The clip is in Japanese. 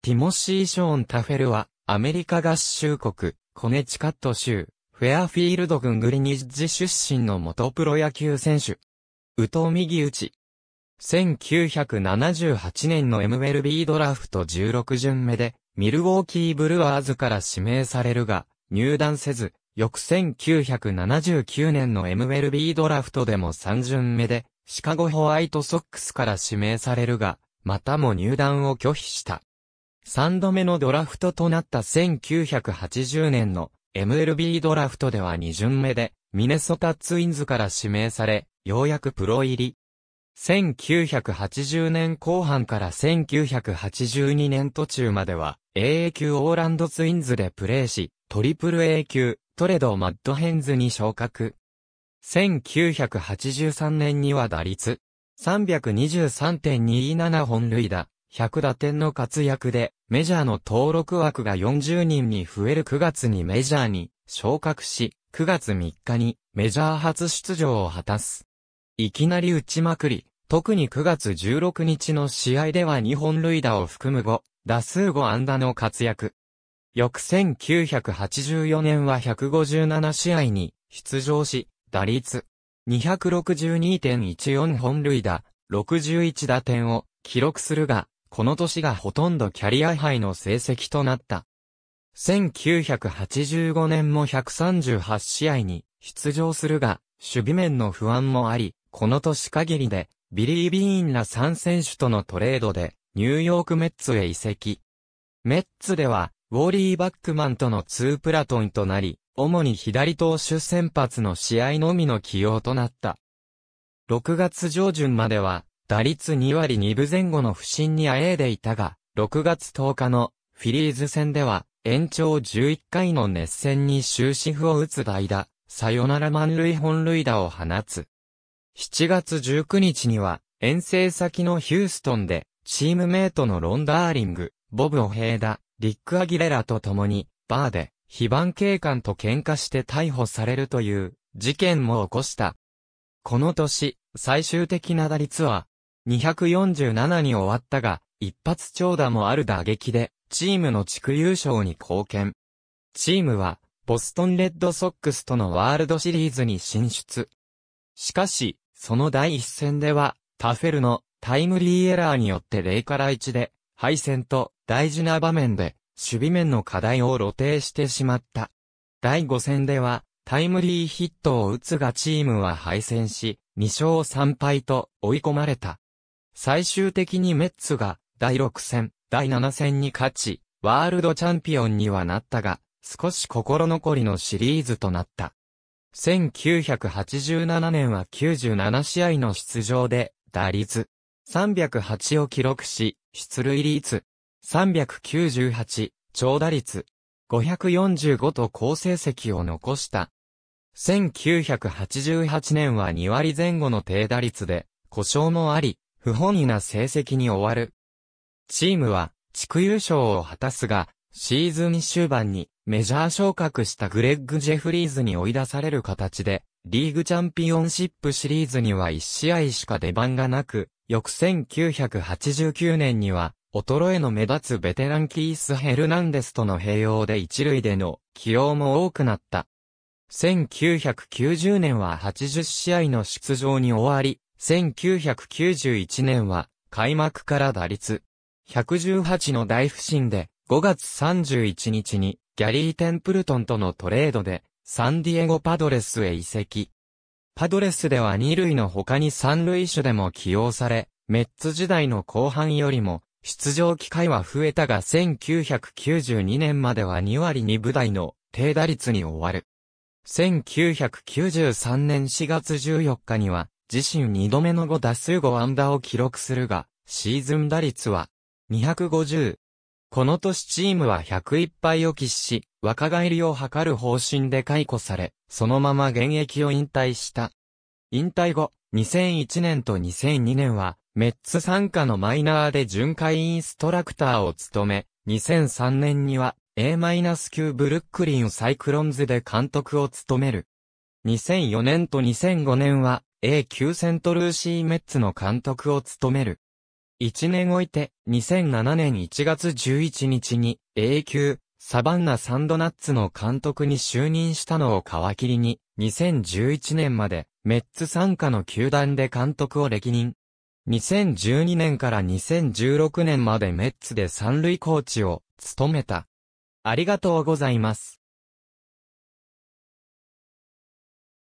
ティモシー・ショーン・タフェルは、アメリカ合衆国、コネチカット州、フェアフィールド郡グリニッジ出身の元プロ野球選手。宇藤右打ち。1978年の MLB ドラフト16巡目で、ミルウォーキーブルワーズから指名されるが、入団せず、翌1979年の MLB ドラフトでも3巡目で、シカゴホワイトソックスから指名されるが、またも入団を拒否した。三度目のドラフトとなった1980年の MLB ドラフトでは二巡目でミネソタツインズから指名され、ようやくプロ入り。1980年後半から1982年途中までは AA 級オーランドツインズでプレーし、トリプル A 級トレドマッドヘンズに昇格。1983年には打率323.27本塁打、100打点の活躍でメジャーの登録枠が40人に増える9月にメジャーに昇格し、9月3日にメジャー初出場を果たす。いきなり打ちまくり、特に9月16日の試合では2本塁打を含む5、打数5安打の活躍。翌1984年は157試合に出場し、打率262.14本塁打、61打点を記録するが、この年がほとんどキャリア杯の成績となった。1985年も138試合に出場するが、守備面の不安もあり、この年限りで、ビリー・ビーンら3選手とのトレードで、ニューヨークメッツへ移籍。メッツでは、ウォーリー・バックマンとの2プラトンとなり、主に左投手先発の試合のみの起用となった。6月上旬までは、打率2割2分前後の不振にあえいでいたが、6月10日のフィリーズ戦では、延長11回の熱戦に終止符を打つ代打、サヨナラ満塁本塁打を放つ。7月19日には、遠征先のヒューストンで、チームメイトのロンダーリング、ボブ・オヘイダ、リック・アギレラと共に、バーで、非番警官と喧嘩して逮捕されるという、事件も起こした。この年、最終的な打率は、247に終わったが、一発長打もある打撃で、チームの地区優勝に貢献。チームは、ボストンレッドソックスとのワールドシリーズに進出。しかし、その第一戦では、タフェルのタイムリーエラーによって0から1で、敗戦と大事な場面で、守備面の課題を露呈してしまった。第5戦では、タイムリーヒットを打つがチームは敗戦し、2勝3敗と追い込まれた。最終的にメッツが第6戦、第7戦に勝ち、ワールドチャンピオンにはなったが、少し心残りのシリーズとなった。1987年は97試合の出場で、打率308を記録し、出塁率398、長打率545と好成績を残した。1988年は2割前後の低打率で、故障もあり、不本意な成績に終わる。チームは地区優勝を果たすが、シーズン終盤にメジャー昇格したグレッグ・ジェフリーズに追い出される形で、リーグチャンピオンシップシリーズには1試合しか出番がなく、翌1989年には、衰えの目立つベテランキース・ヘルナンデスとの併用で一塁での起用も多くなった。1990年は80試合の出場に終わり、1991年は、開幕から打率、118の大不振で、5月31日に、ギャリー・テンプルトンとのトレードで、サンディエゴ・パドレスへ移籍。パドレスでは2塁の他に3塁手でも起用され、メッツ時代の後半よりも、出場機会は増えたが1992年までは2割2部台の低打率に終わる。1993年4月14日には自身2度目の5打数5安打を記録するが、シーズン打率は250。この年チームは101敗を喫し、若返りを図る方針で解雇され、そのまま現役を引退した。引退後、2001年と2002年は、メッツ参加のマイナーで巡回インストラクターを務め、2003年には A-9 ブルックリンサイクロンズで監督を務める。2004年と2005年は A 級セントルーシーメッツの監督を務める。1年おいて、2007年1月11日に A 級サバンナサンドナッツの監督に就任したのを皮切りに、2011年までメッツ参加の球団で監督を歴任。2012年から2016年までメッツで三塁コーチを務めた。ありがとうございます。